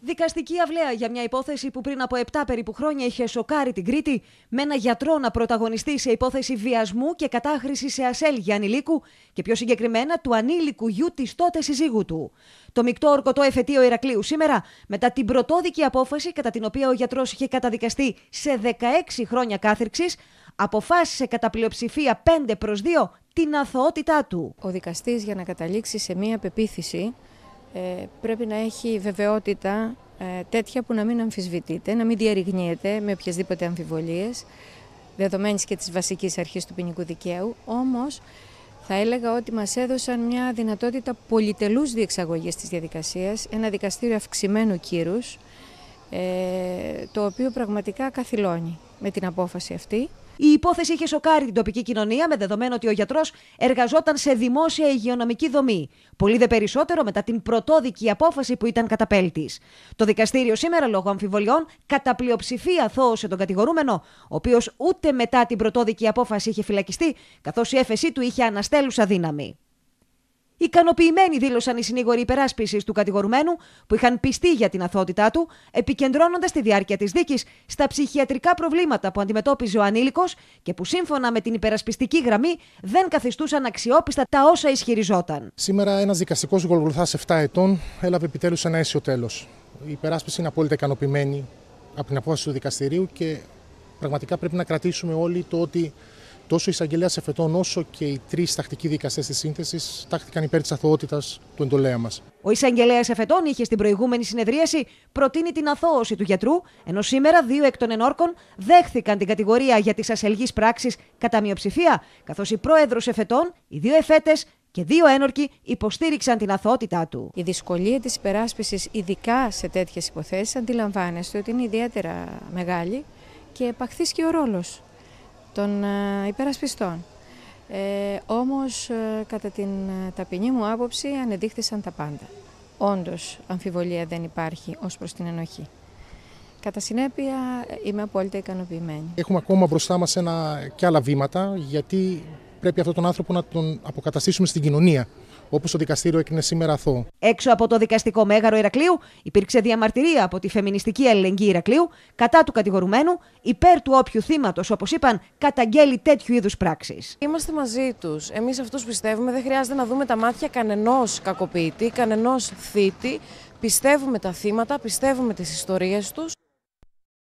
Δικαστική αυλαία για μια υπόθεση που πριν από 7 περίπου χρόνια είχε σοκάρει την Κρήτη, με ένα γιατρό να πρωταγωνιστεί σε υπόθεση βιασμού και κατάχρηση σε ασέλγια ανηλίκου και πιο συγκεκριμένα του ανήλικου γιού της τότε συζύγου του. Το μεικτό ορκωτό εφετείο Ηρακλείου σήμερα, μετά την πρωτόδικη απόφαση κατά την οποία ο γιατρός είχε καταδικαστεί σε 16 χρόνια κάθριξης, αποφάσισε κατά πλειοψηφία 5 προ 2 την αθωότητά του. Ο δικαστής για να καταλήξει σε μία πεποίθηση ε, πρέπει να έχει βεβαιότητα ε, τέτοια που να μην αμφισβητείται, να μην διαρριγνύεται με οποιασδήποτε αμφιβολίες, δεδομένης και της βασικής αρχής του ποινικού δικαίου, όμως θα έλεγα ότι μας έδωσαν μια δυνατότητα πολυτελούς διεξαγωγής της διαδικασίας, ένα δικαστήριο αυξημένου κύρους, ε, το οποίο πραγματικά καθυλώνει με την απόφαση αυτή. Η υπόθεση είχε σοκάρει την τοπική κοινωνία με δεδομένο ότι ο γιατρός εργαζόταν σε δημόσια υγειονομική δομή. Πολύ δε περισσότερο μετά την πρωτόδικη απόφαση που ήταν καταπέλτης. Το δικαστήριο σήμερα, λόγω αμφιβολιών, κατά πλειοψηφία θόωσε τον κατηγορούμενο, ο οποίος ούτε μετά την πρωτόδικη απόφαση είχε φυλακιστεί, καθώς η έφεσή του είχε αναστέλουσα δύναμη. Ικανοποιημένοι δήλωσαν οι συνήγοροι υπεράσπισης του κατηγορουμένου, που είχαν πιστεί για την αθότητά του, επικεντρώνοντας τη διάρκεια της δίκης στα ψυχιατρικά προβλήματα που αντιμετώπιζε ο ανήλικος και που σύμφωνα με την υπερασπιστική γραμμή δεν καθιστούσαν αξιόπιστα τα όσα ισχυριζόταν. Σήμερα ένας δικαστικός γολγολθά 7 ετών έλαβε επιτέλους ένα αίσιο τέλος. Η υπεράσπιση είναι απόλυτα ικανοποιημένη από την απόφαση του δικαστηρίου και πραγματικά πρέπει να κρατήσουμε όλοι το ότι Τόσο η εισαγγελέα εφετών όσο και οι τρεις τακτικοί δικαστές της σύνθεσης τάχθηκαν υπέρ της αθωότητας του εντολέα μας. Ο εισαγγελέας εφετών είχε στην προηγούμενη συνεδρίαση προτείνει την αθώωση του γιατρού, ενώ σήμερα δύο εκ των ενόρκων δέχθηκαν την κατηγορία για τις ασελγείς πράξεις κατά μειοψηφία, καθώς η πρόεδρος εφετών, οι δύο εφέτες και δύο ένορκοι υποστήριξαν την αθωότητά του. Η δυσκολία της υπεράσπισης, ειδικά σε τέτοιες υποθέσεις, αντιλαμβάνεστε ότι είναι ιδιαίτερα μεγάλη και επαχθεί και ο ρόλος των ε, υπερασπιστών. Ε, όμως, ε, κατά την ε, ταπεινή μου άποψη, ανεδείχθησαν τα πάντα. Όντως, αμφιβολία δεν υπάρχει ως προς την ενοχή. Κατά συνέπεια, είμαι απόλυτα ικανοποιημένη. Έχουμε ακόμα μπροστά μας ένα, και άλλα βήματα, γιατί πρέπει αυτόν τον άνθρωπο να τον αποκαταστήσουμε στην κοινωνία όπως το δικαστήριο έκρινε σήμερα αθώο. Έξω από το δικαστικό μέγαρο Ηρακλείου υπήρξε διαμαρτυρία από τη φεμινιστική αλληλεγγύη Ηρακλείου κατά του κατηγορουμένου, υπέρ του όποιου θύματος, όπως είπαν, καταγγέλει τέτοιου είδους πράξεις. Είμαστε μαζί τους. Εμείς αυτούς πιστεύουμε. Δεν χρειάζεται να δούμε τα μάτια κανενός κακοποιητή, κανενός θήτη. Πιστεύουμε τα θύματα, πιστεύουμε τις ιστορίες τους.